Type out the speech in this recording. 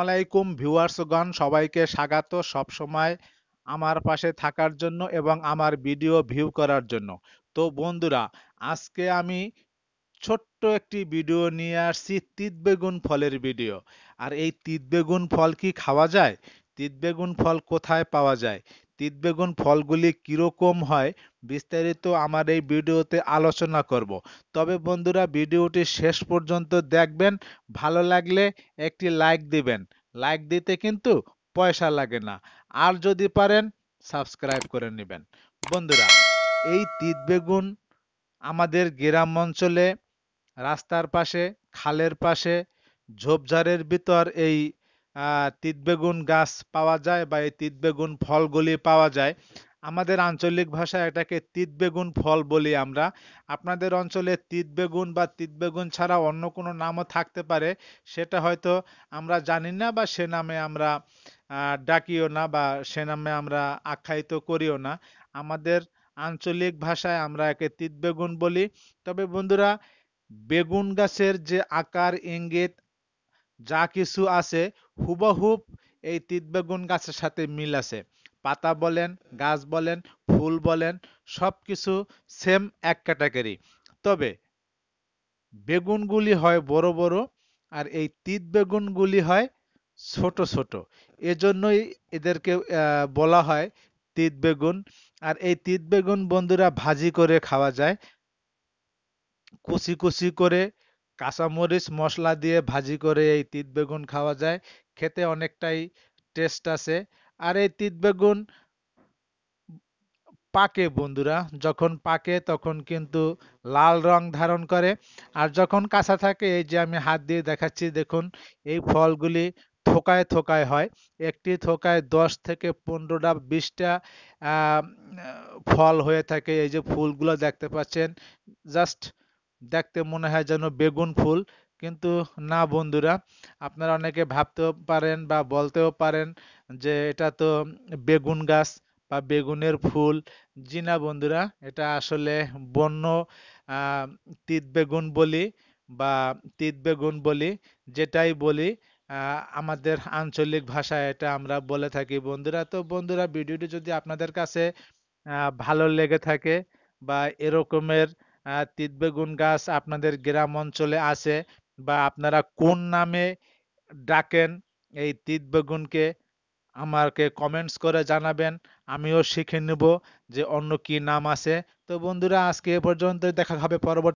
আলাইকুম ভিউয়ার্সগণ সবাইকে স্বাগত সবসময় আমার পাশে থাকার জন্য এবং আমার ভিডিও ভিউ করার জন্য তো বন্ধুরা আজকে আমি ছোট্ট একটি ভিডিও নিয়ে আসছি তিতবেগুন ফলের ভিডিও আর এই তিতবেগুন ফল কি খাওয়া যায় তিতবেগুন ফল কোথায় পাওয়া যায় তিতবেগুন ফলগুলি কীরকম হয় বিস্তারিত আমার এই ভিডিওতে আলোচনা করব তবে বন্ধুরা ভিডিওটি শেষ পর্যন্ত দেখবেন ভালো লাগলে একটি লাইক দিবেন লাইক দিতে কিন্তু পয়সা লাগে না আর যদি পারেন সাবস্ক্রাইব করে নেবেন বন্ধুরা এই তিতবেগুন আমাদের গ্রাম অঞ্চলে রাস্তার পাশে খালের পাশে ঝোপঝাড়ের ভিতর এই তিতবেগুন গাছ পাওয়া যায় বা এই তিতবেগুন ফলগুলি পাওয়া যায় আমাদের আঞ্চলিক ভাষায় এটাকে তিতবেগুন ফল বলি আমরা আপনাদের অঞ্চলে তিতবেগুন বা তিতবেগুন ছাড়া অন্য কোনো নামও থাকতে পারে সেটা হয়তো আমরা জানি না বা সে নামে আমরা ডাকিও না বা সে নামে আমরা আখ্যায়িত করিও না আমাদের আঞ্চলিক ভাষায় আমরা একে তিতবেগুন বলি তবে বন্ধুরা বেগুন গাছের যে আকার ইঙ্গিত যা কিছু আছে হুবহুব এই তিতবেগুন গাছের সাথে মিল আছে পাতা বলেন গাছ বলেন ফুল বলেন সব কিছু সেম এক ক্যাটাগরি তবে বেগুনগুলি হয় বড় বড় আর এই তিত বেগুনগুলি হয় ছোট ছোট এজন্যই এদেরকে বলা হয় তিত বেগুন আর এই তিত বেগুন বন্ধুরা ভাজি করে খাওয়া যায় কুচি কুচি করে কাঁচামরিচ মশলা দিয়ে ভাজি করে এই তিত বেগুন খাওয়া যায় খেতে অনেকটাই টেস্ট আছে আর এই তিত বেগুন পাকে বন্ধুরা যখন পাকে তখন কিন্তু লাল রং ধারণ করে আর যখন কাঁচা থাকে এই যে আমি হাত দিয়ে দেখাচ্ছি দেখুন এই ফলগুলি থোকায় থোকায় হয় একটি থোকায় দশ থেকে পনেরোটা বিশটা ফল হয়ে থাকে এই যে ফুলগুলো দেখতে পাচ্ছেন জাস্ট দেখতে মনে হয় যেন বেগুন ফুল কিন্তু না বন্ধুরা আপনারা অনেকে ভাবতেও পারেন বা বলতেও পারেন যে এটা তো বেগুন গাছ বা বেগুনের ফুল জি না বন্ধুরা এটা আসলে বন্য তিত বেগুন বলি বা তিত বেগুন বলি যেটাই বলি আমাদের আঞ্চলিক ভাষায় এটা আমরা বলে থাকি বন্ধুরা তো বন্ধুরা ভিডিওটি যদি আপনাদের কাছে ভালো লেগে থাকে বা এরকমের তিত বেগুন গাছ আপনাদের গ্রাম অঞ্চলে আছে বা আপনারা কোন নামে ডাকেন এই তিত আমাকে কমেন্টস করে জানাবেন আমিও শিখে নেব যে অন্য কি নাম আছে তো বন্ধুরা আজকে এ পর্যন্ত দেখা হবে পরবর্তী